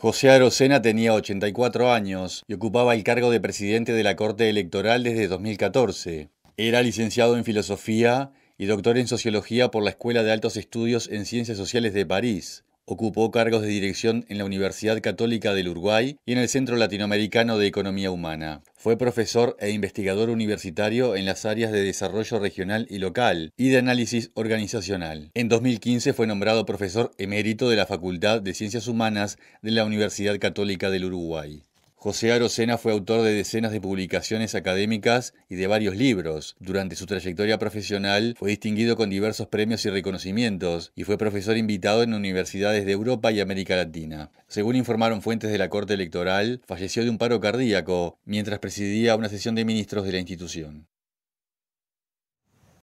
José Arocena tenía 84 años y ocupaba el cargo de presidente de la Corte Electoral desde 2014. Era licenciado en Filosofía y doctor en Sociología por la Escuela de Altos Estudios en Ciencias Sociales de París. Ocupó cargos de dirección en la Universidad Católica del Uruguay y en el Centro Latinoamericano de Economía Humana. Fue profesor e investigador universitario en las áreas de desarrollo regional y local y de análisis organizacional. En 2015 fue nombrado profesor emérito de la Facultad de Ciencias Humanas de la Universidad Católica del Uruguay. José Arocena fue autor de decenas de publicaciones académicas y de varios libros. Durante su trayectoria profesional fue distinguido con diversos premios y reconocimientos y fue profesor invitado en universidades de Europa y América Latina. Según informaron fuentes de la Corte Electoral, falleció de un paro cardíaco mientras presidía una sesión de ministros de la institución.